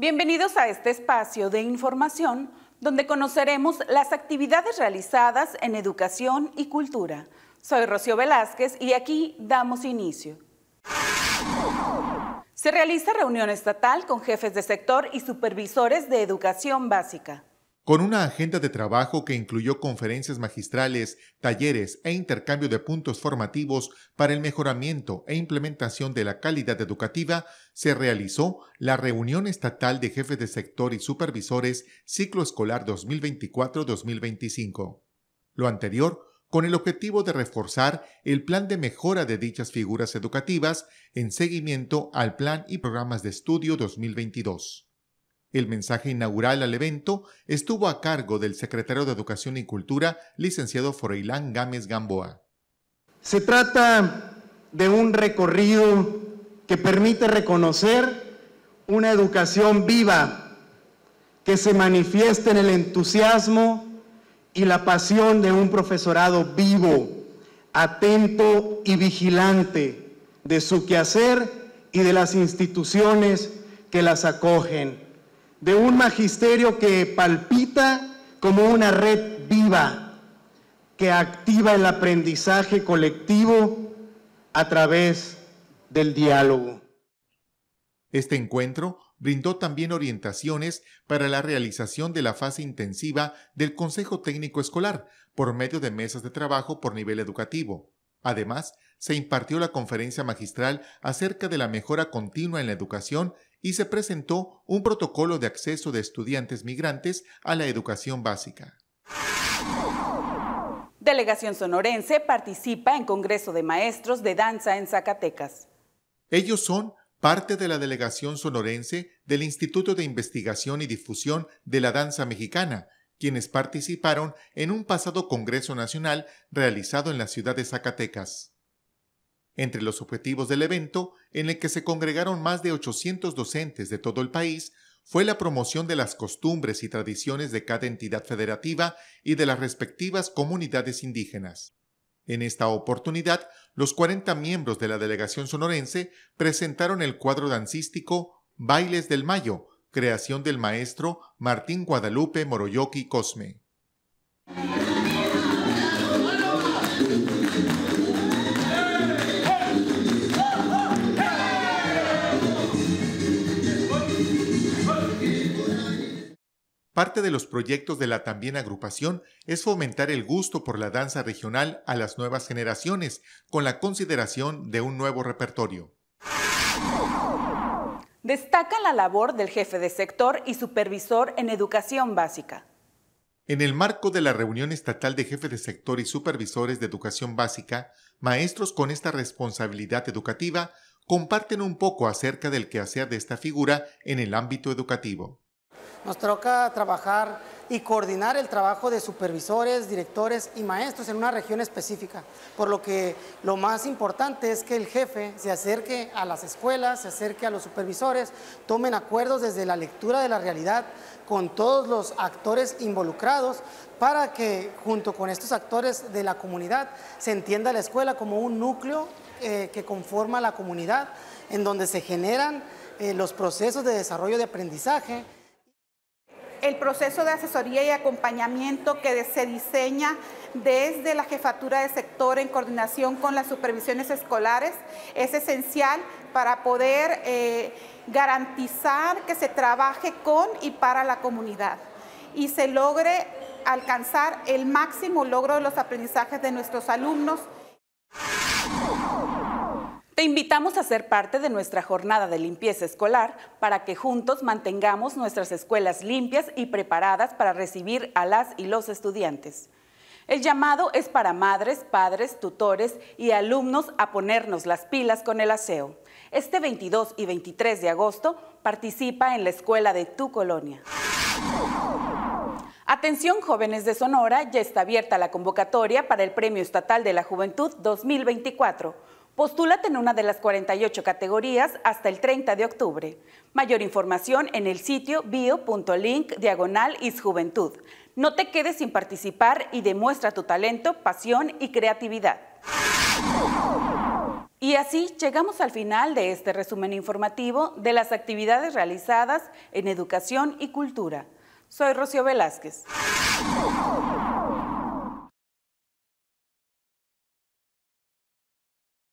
Bienvenidos a este espacio de información donde conoceremos las actividades realizadas en educación y cultura. Soy Rocío Velázquez y aquí damos inicio. Se realiza reunión estatal con jefes de sector y supervisores de educación básica. Con una agenda de trabajo que incluyó conferencias magistrales, talleres e intercambio de puntos formativos para el mejoramiento e implementación de la calidad educativa, se realizó la reunión estatal de jefes de sector y supervisores ciclo escolar 2024-2025. Lo anterior con el objetivo de reforzar el plan de mejora de dichas figuras educativas en seguimiento al plan y programas de estudio 2022. El mensaje inaugural al evento estuvo a cargo del secretario de Educación y Cultura, licenciado Froilán Gámez Gamboa. Se trata de un recorrido que permite reconocer una educación viva que se manifiesta en el entusiasmo y la pasión de un profesorado vivo, atento y vigilante de su quehacer y de las instituciones que las acogen de un magisterio que palpita como una red viva, que activa el aprendizaje colectivo a través del diálogo. Este encuentro brindó también orientaciones para la realización de la fase intensiva del Consejo Técnico Escolar por medio de mesas de trabajo por nivel educativo. Además, se impartió la conferencia magistral acerca de la mejora continua en la educación y se presentó un protocolo de acceso de estudiantes migrantes a la educación básica. Delegación sonorense participa en Congreso de Maestros de Danza en Zacatecas. Ellos son parte de la delegación sonorense del Instituto de Investigación y Difusión de la Danza Mexicana, quienes participaron en un pasado Congreso Nacional realizado en la ciudad de Zacatecas. Entre los objetivos del evento, en el que se congregaron más de 800 docentes de todo el país, fue la promoción de las costumbres y tradiciones de cada entidad federativa y de las respectivas comunidades indígenas. En esta oportunidad, los 40 miembros de la delegación sonorense presentaron el cuadro dancístico Bailes del Mayo, creación del maestro Martín Guadalupe Moroyoki Cosme. Parte de los proyectos de la también agrupación es fomentar el gusto por la danza regional a las nuevas generaciones con la consideración de un nuevo repertorio. Destaca la labor del jefe de sector y supervisor en educación básica. En el marco de la reunión estatal de jefes de sector y supervisores de educación básica, maestros con esta responsabilidad educativa comparten un poco acerca del quehacer de esta figura en el ámbito educativo. Nos toca trabajar y coordinar el trabajo de supervisores, directores y maestros en una región específica. Por lo que lo más importante es que el jefe se acerque a las escuelas, se acerque a los supervisores, tomen acuerdos desde la lectura de la realidad con todos los actores involucrados para que junto con estos actores de la comunidad se entienda la escuela como un núcleo eh, que conforma la comunidad en donde se generan eh, los procesos de desarrollo de aprendizaje el proceso de asesoría y acompañamiento que se diseña desde la jefatura de sector en coordinación con las supervisiones escolares es esencial para poder eh, garantizar que se trabaje con y para la comunidad y se logre alcanzar el máximo logro de los aprendizajes de nuestros alumnos te invitamos a ser parte de nuestra jornada de limpieza escolar para que juntos mantengamos nuestras escuelas limpias y preparadas para recibir a las y los estudiantes. El llamado es para madres, padres, tutores y alumnos a ponernos las pilas con el aseo. Este 22 y 23 de agosto participa en la escuela de tu colonia. Atención jóvenes de Sonora, ya está abierta la convocatoria para el Premio Estatal de la Juventud 2024. Postúlate en una de las 48 categorías hasta el 30 de octubre. Mayor información en el sitio bio.link diagonal isjuventud. No te quedes sin participar y demuestra tu talento, pasión y creatividad. Y así llegamos al final de este resumen informativo de las actividades realizadas en educación y cultura. Soy Rocío Velázquez.